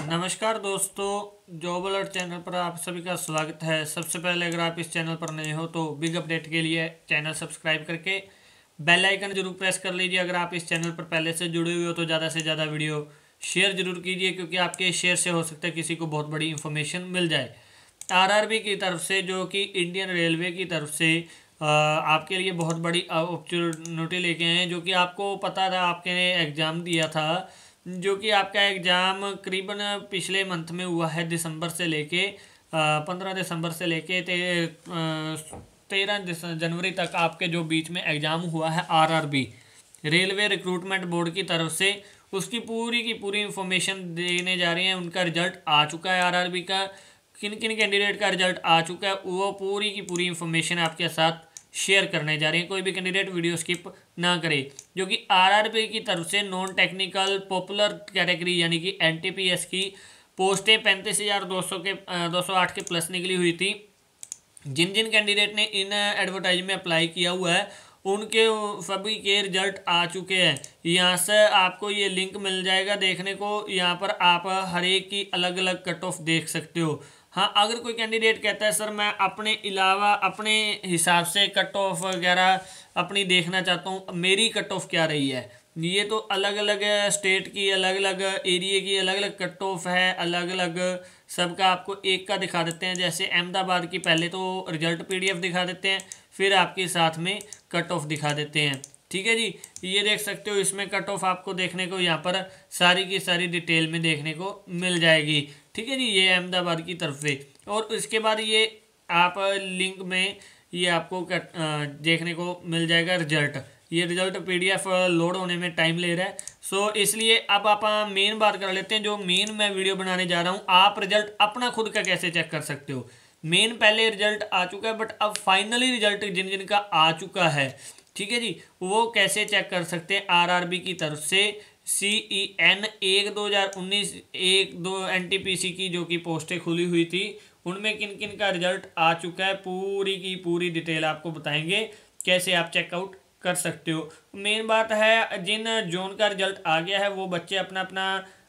नमस्कार दोस्तों job alert channel पर आप सभी का स्वागत है सबसे पहले अगर आप इस चैनल पर नए हो तो बिग अपडेट के लिए चैनल सब्सक्राइब करके बेल आइकन जरूर प्रेस कर लीजिए अगर आप इस चैनल पर पहले से जुड़े हुए हो तो ज़्यादा से ज़्यादा वीडियो शेयर जरूर कीजिए क्योंकि आपके शेयर से हो सकता है किसी को बहुत बड़ी इन्फॉर्मेशन मिल जाए आर की तरफ से जो कि इंडियन रेलवे की तरफ से आपके लिए बहुत बड़ी अपॉर्चुनिटी लेके आए हैं जो कि आपको पता था आपके एग्ज़ाम दिया था जो कि आपका एग्ज़ाम करीबन पिछले मंथ में हुआ है दिसंबर से लेके पंद्रह दिसंबर से लेके ते तेरह जनवरी तक आपके जो बीच में एग्ज़ाम हुआ है आरआरबी रेलवे रिक्रूटमेंट बोर्ड की तरफ से उसकी पूरी की पूरी इंफॉर्मेशन देने जा रही है उनका रिजल्ट आ चुका है आरआरबी का किन किन कैंडिडेट का रिजल्ट आ चुका है वो पूरी की पूरी इंफॉर्मेशन आपके साथ शेयर करने जा रहे हैं कोई भी कैंडिडेट वीडियो स्किप ना करे जो कि आरआरबी की तरफ से नॉन टेक्निकल पॉपुलर कैटेगरी यानी कि एनटीपीएस की पोस्टें पैंतीस हज़ार दो सौ के दो सौ आठ के प्लस निकली हुई थी जिन जिन कैंडिडेट ने इन एडवर्टाइज में अप्लाई किया हुआ है उनके सभी के रिजल्ट आ चुके हैं यहाँ से आपको ये लिंक मिल जाएगा देखने को यहाँ पर आप हर एक की अलग अलग कट ऑफ देख सकते हो हाँ अगर कोई कैंडिडेट कहता है सर मैं अपने अलावा अपने हिसाब से कट ऑफ वगैरह अपनी देखना चाहता हूँ मेरी कट ऑफ क्या रही है ये तो अलग अलग स्टेट की अलग अलग एरिए की अलग अलग कट ऑफ है अलग अलग सबका आपको एक का दिखा देते हैं जैसे अहमदाबाद की पहले तो रिजल्ट पीडीएफ दिखा देते हैं फिर आपके साथ में कट ऑफ दिखा देते हैं ठीक है जी ये देख सकते हो इसमें कट ऑफ आपको देखने को यहाँ पर सारी की सारी डिटेल में देखने को मिल जाएगी ठीक है जी ये अहमदाबाद की तरफ से और इसके बाद ये आप लिंक में ये आपको कट देखने को मिल जाएगा रिजल्ट ये रिजल्ट पीडीएफ लोड होने में टाइम ले रहा है सो so, इसलिए अब आप मेन बात कर लेते हैं जो मेन मैं वीडियो बनाने जा रहा हूँ आप रिजल्ट अपना खुद का कैसे चेक कर सकते हो मेन पहले रिजल्ट आ चुका है बट अब फाइनली रिजल्ट जिन जिन का आ चुका है ठीक है जी वो कैसे चेक कर सकते हैं आरआरबी की तरफ से सी ई एन एक दो हज़ार उन्नीस एक दो एन टी पी सी की जो कि पोस्टें खुली हुई थी उनमें किन किन का रिजल्ट आ चुका है पूरी की पूरी डिटेल आपको बताएंगे कैसे आप चेकआउट कर सकते हो मेन बात है जिन जोन का रिजल्ट आ गया है वो बच्चे अपना अपना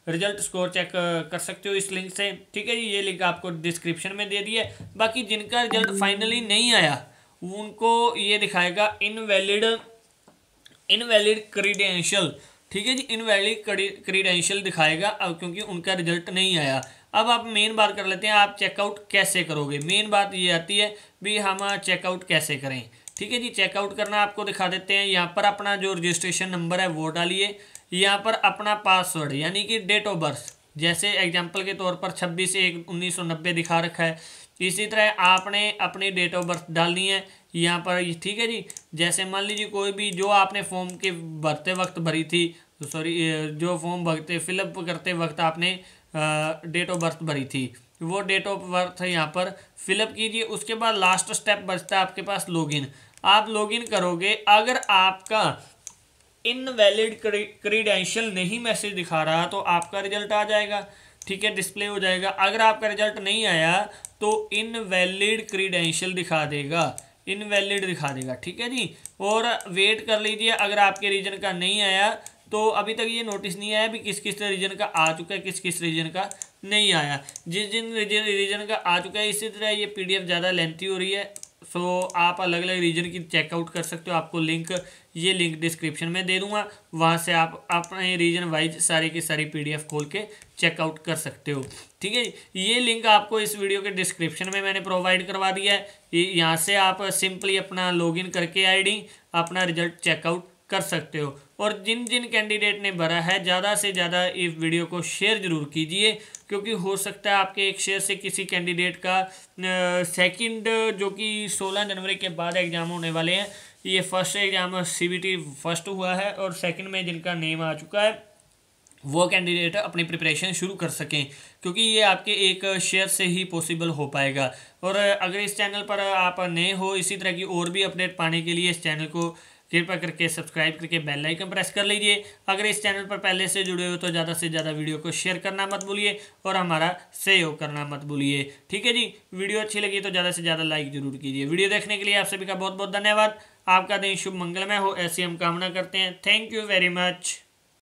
रिजल्ट स्कोर चेक कर सकते हो इस लिंक से ठीक है जी ये लिंक आपको डिस्क्रिप्शन में दे दी है बाकी जिनका रिजल्ट फाइनली नहीं आया उनको ये दिखाएगा इनवैलिड इनवैलिड क्रीडेंशियल ठीक है जी इनवैलिड क्रीडेंशियल दिखाएगा अब क्योंकि उनका रिजल्ट नहीं आया अब आप मेन बात कर लेते हैं आप चेकआउट कैसे करोगे मेन बात ये आती है भी हम चेकआउट कैसे करें ठीक है जी चेकआउट करना आपको दिखा देते हैं यहाँ पर अपना जो रजिस्ट्रेशन नंबर है वो डालिए यहाँ पर अपना पासवर्ड यानी कि डेट ऑफ बर्थ जैसे एग्जाम्पल के तौर पर छब्बीस एक उन्नीस दिखा रखा है इसी तरह आपने अपनी डेट ऑफ बर्थ डालनी है यहाँ पर ठीक है जी जैसे मान लीजिए कोई भी जो आपने फॉर्म के भरते वक्त भरी थी सॉरी तो जो फॉर्म भरते फिलअप करते वक्त आपने डेट ऑफ बर्थ भरी थी वो डेट ऑफ बर्थ यहाँ पर फिलअप कीजिए उसके बाद लास्ट स्टेप बचता है आपके पास लॉगिन आप लॉगिन करोगे अगर आपका इनवैलिड क्रीडेंशियल नहीं मैसेज दिखा रहा तो आपका रिजल्ट आ जाएगा ठीक है डिस्प्ले हो जाएगा अगर आपका रिजल्ट नहीं आया तो इनवैलिड क्रीडेंशियल दिखा देगा इनवैलिड दिखा देगा ठीक है जी और वेट कर लीजिए अगर आपके रीजन का नहीं आया तो अभी तक ये नोटिस नहीं आया भी किस किस रीजन का आ चुका है किस किस रीजन का नहीं आया जिस जिन रीजन रीजन का आ चुका है इसी तरह ये पीडीएफ ज़्यादा लेंथी हो रही है सो so, आप अलग अलग रीजन की चेकआउट कर सकते हो आपको लिंक ये लिंक डिस्क्रिप्शन में दे दूंगा वहाँ से आप अपने रीजन वाइज सारी की सारी पीडीएफ खोल के चेकआउट कर सकते हो ठीक है ये लिंक आपको इस वीडियो के डिस्क्रिप्शन में मैंने प्रोवाइड करवा दिया है यहाँ से आप सिंपली अपना लॉगिन करके आईडी अपना रिजल्ट चेकआउट कर सकते हो और जिन जिन कैंडिडेट ने भरा है ज़्यादा से ज़्यादा इस वीडियो को शेयर ज़रूर कीजिए क्योंकि हो सकता है आपके एक शेयर से किसी कैंडिडेट का सेकंड जो कि 16 जनवरी के बाद एग्ज़ाम होने वाले हैं ये फर्स्ट एग्ज़ाम सी फर्स्ट हुआ है और सेकंड में जिनका नेम आ चुका है वो कैंडिडेट अपनी प्रिपरेशन शुरू कर सकें क्योंकि ये आपके एक शेयर से ही पॉसिबल हो पाएगा और अगर इस चैनल पर आप नए हो इसी तरह की और भी अपडेट पाने के लिए इस चैनल को कृपया करके सब्सक्राइब करके बेल आइकन प्रेस कर लीजिए अगर इस चैनल पर पहले से जुड़े हो तो ज़्यादा से ज़्यादा वीडियो को शेयर करना मत भूलिए और हमारा सहयोग करना मत भूलिए ठीक है जी वीडियो अच्छी लगी तो ज़्यादा से ज़्यादा लाइक जरूर कीजिए वीडियो देखने के लिए आप सभी का बहुत बहुत धन्यवाद आपका दिन शुभ मंगलमय हो ऐसी हम कामना करते हैं थैंक यू वेरी मच